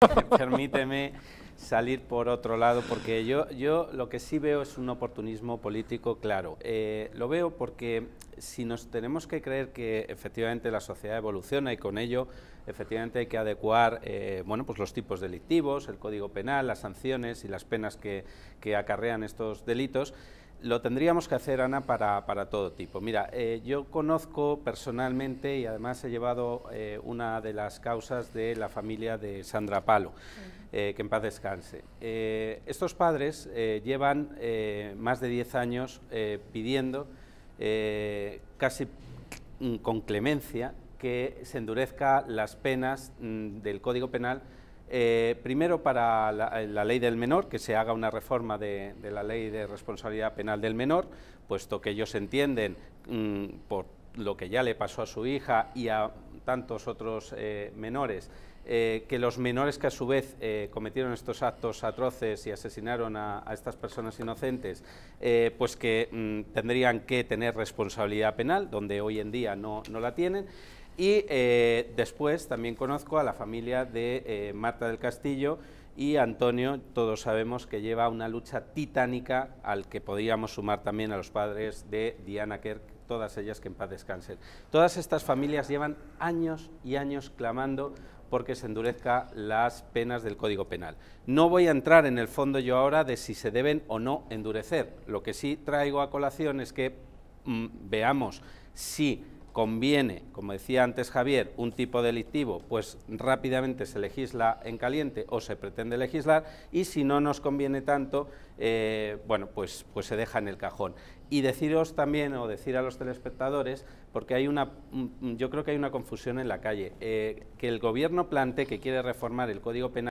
Permíteme salir por otro lado, porque yo, yo lo que sí veo es un oportunismo político claro. Eh, lo veo porque si nos tenemos que creer que efectivamente la sociedad evoluciona y con ello efectivamente hay que adecuar eh, bueno, pues los tipos delictivos, el código penal, las sanciones y las penas que, que acarrean estos delitos, lo tendríamos que hacer, Ana, para, todo tipo. Mira, eh, yo conozco personalmente y además he llevado eh, una de las causas de la familia de Sandra Palo, eh, que en paz descanse. estos padres llevan más de 10 años pidiendo, casi con clemencia, que se endurezcan las penas mm, del Código Penal eh, primero para la, ley del menor, que se haga una reforma de, la ley de responsabilidad penal del menor, puesto que ellos entienden mm, por lo que ya le pasó a su hija y a tantos otros eh, menores, eh, que los menores que a su vez cometieron estos actos atroces y asesinaron a, estas personas inocentes, pues que mm, tendrían que tener responsabilidad penal, donde hoy en día no, no la tienen. Y eh, después también conozco a la familia de eh, Marta del Castillo y Antonio, todos sabemos que lleva una lucha titánica al que podríamos sumar también a los padres de Diana Kerr, todas ellas que en paz descansen. Todas estas familias llevan años y años clamando porque se endurezca las penas del Código Penal. No voy a entrar en el fondo yo ahora de si se deben o no endurecer. Lo que sí traigo a colación es que mm, veamos si conviene, como decía antes Javier, un tipo delictivo, pues rápidamente se legisla en caliente o se pretende legislar y si no nos conviene tanto, eh, bueno, pues, pues, se deja en el cajón. Y deciros también, o decir a los telespectadores, porque hay una, mm, yo creo que hay una confusión en la calle, eh, que el gobierno plante que quiere reformar el Código Penal